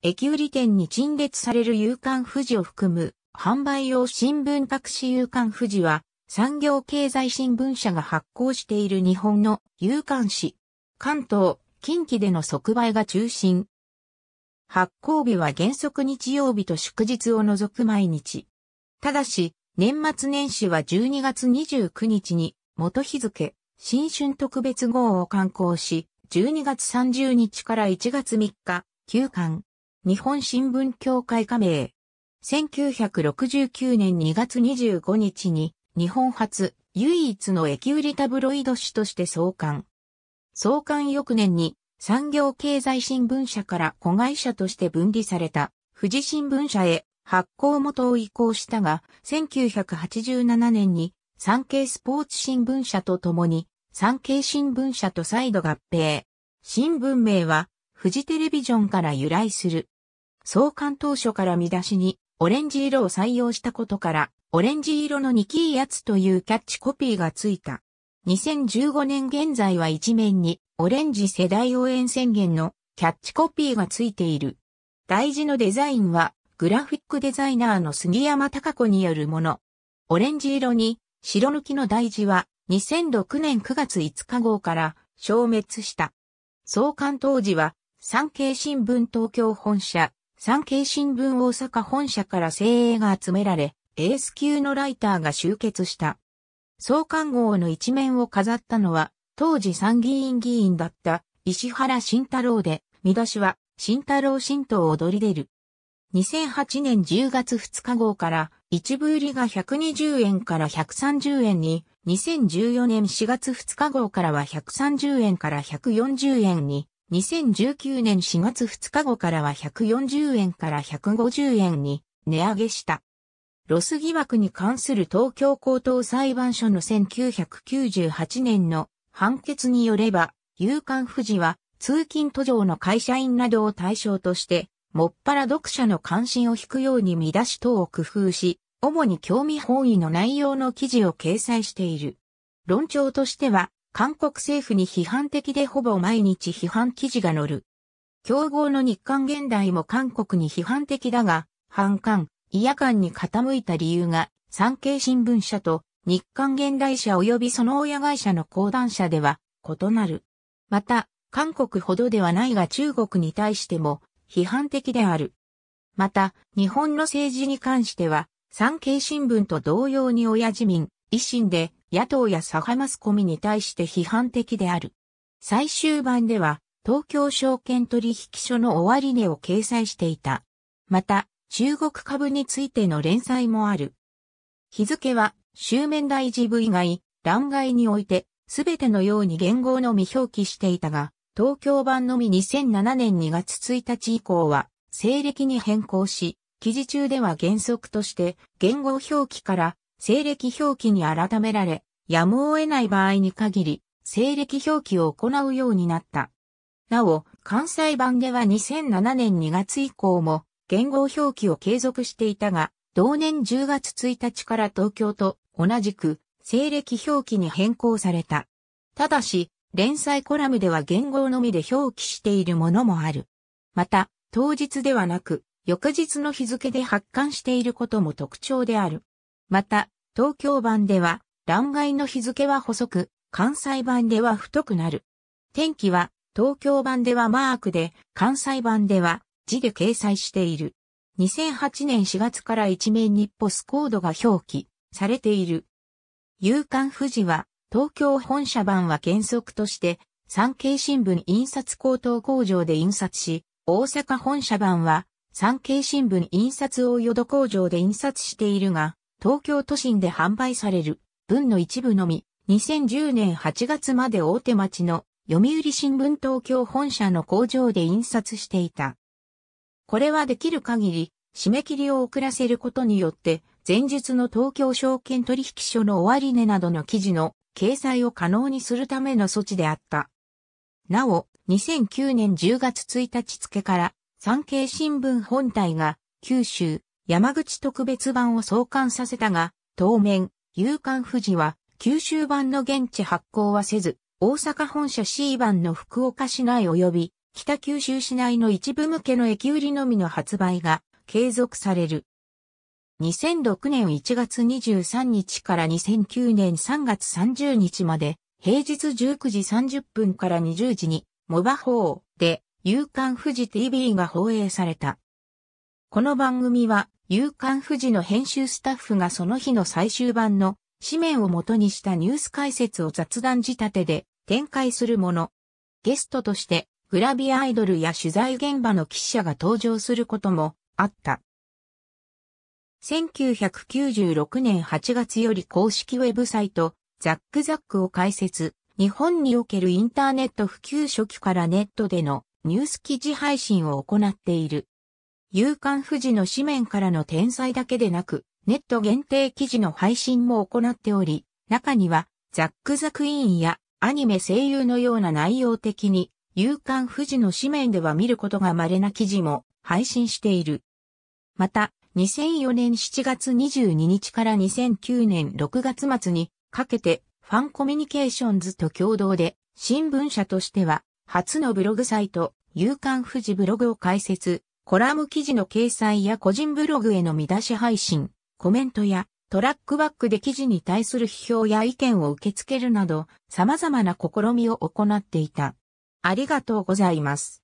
駅売り店に陳列される夕刊富士を含む販売用新聞各紙夕刊富士は産業経済新聞社が発行している日本の夕刊紙。関東、近畿での即売が中心。発行日は原則日曜日と祝日を除く毎日。ただし、年末年始は12月29日に元日付、新春特別号を刊行し、12月30日から1月3日、休刊。日本新聞協会加盟。1969年2月25日に、日本初、唯一の駅売りタブロイド紙として創刊。創刊翌年に、産業経済新聞社から子会社として分離された、富士新聞社へ発行元を移行したが、1987年に、産経スポーツ新聞社と共に、産経新聞社と再度合併。新聞名は、富士テレビジョンから由来する。創刊当初から見出しに、オレンジ色を採用したことから、オレンジ色のニキーやつというキャッチコピーがついた。2015年現在は一面に、オレンジ世代応援宣言のキャッチコピーがついている。大事のデザインは、グラフィックデザイナーの杉山隆子によるもの。オレンジ色に、白抜きの大事は、2006年9月5日号から消滅した。創刊当時は、産経新聞東京本社、産経新聞大阪本社から精鋭が集められ、エース級のライターが集結した。創刊号の一面を飾ったのは、当時参議院議員だった石原慎太郎で、見出しは、慎太郎新党踊り出る。2008年10月2日号から一部売りが120円から130円に、2014年4月2日号からは130円から140円に2019年4月2日後からは140円から150円に値上げした。ロス疑惑に関する東京高等裁判所の1998年の判決によれば、有刊富士は通勤途上の会社員などを対象として、もっぱら読者の関心を引くように見出し等を工夫し、主に興味本位の内容の記事を掲載している。論調としては、韓国政府に批判的でほぼ毎日批判記事が載る。競合の日韓現代も韓国に批判的だが、反韓、違和感に傾いた理由が、産経新聞社と日韓現代社及びその親会社の講談社では異なる。また、韓国ほどではないが中国に対しても批判的である。また、日本の政治に関しては、産経新聞と同様に親自民、維新で、野党やサハマスコミに対して批判的である。最終版では、東京証券取引所の終値を掲載していた。また、中国株についての連載もある。日付は、周面大事部以外、欄外において、すべてのように言語のみ表記していたが、東京版のみ2007年2月1日以降は、西暦に変更し、記事中では原則として、言語表記から西暦表記に改められ、やむを得ない場合に限り、西暦表記を行うようになった。なお、関西版では2007年2月以降も、言語表記を継続していたが、同年10月1日から東京と同じく西暦表記に変更された。ただし、連載コラムでは言語のみで表記しているものもある。また、当日ではなく、翌日の日付で発刊していることも特徴である。また、東京版では、欄外の日付は細く、関西版では太くなる。天気は、東京版ではマークで、関西版では字で掲載している。2008年4月から一面にポスコードが表記されている。夕刊富士は、東京本社版は原則として、産経新聞印刷高等工場で印刷し、大阪本社版は、産経新聞印刷大淀工場で印刷しているが、東京都心で販売される分の一部のみ、2010年8月まで大手町の読売新聞東京本社の工場で印刷していた。これはできる限り、締め切りを遅らせることによって、前述の東京証券取引所の終値などの記事の掲載を可能にするための措置であった。なお、2009年10月1日付から、産経新聞本体が、九州、山口特別版を創刊させたが、当面、夕刊富士は九州版の現地発行はせず、大阪本社 C 版の福岡市内及び北九州市内の一部向けの駅売りのみの発売が継続される。2006年1月23日から2009年3月30日まで、平日19時30分から20時に、モバ法で、夕刊富士 TV が放映された。この番組は、夕刊富士の編集スタッフがその日の最終版の紙面を元にしたニュース解説を雑談仕立てで展開するもの。ゲストとしてグラビアアイドルや取材現場の記者が登場することもあった。1996年8月より公式ウェブサイト、ザックザックを開設、日本におけるインターネット普及初期からネットでのニュース記事配信を行っている。夕刊富士の紙面からの転載だけでなく、ネット限定記事の配信も行っており、中には、ザック・ザ・クイーンやアニメ声優のような内容的に、夕刊富士の紙面では見ることが稀な記事も配信している。また、2004年7月22日から2009年6月末にかけて、ファンコミュニケーションズと共同で、新聞社としては、初のブログサイト、夕刊富士ブログを開設、コラム記事の掲載や個人ブログへの見出し配信、コメントやトラックバックで記事に対する批評や意見を受け付けるなど様々な試みを行っていた。ありがとうございます。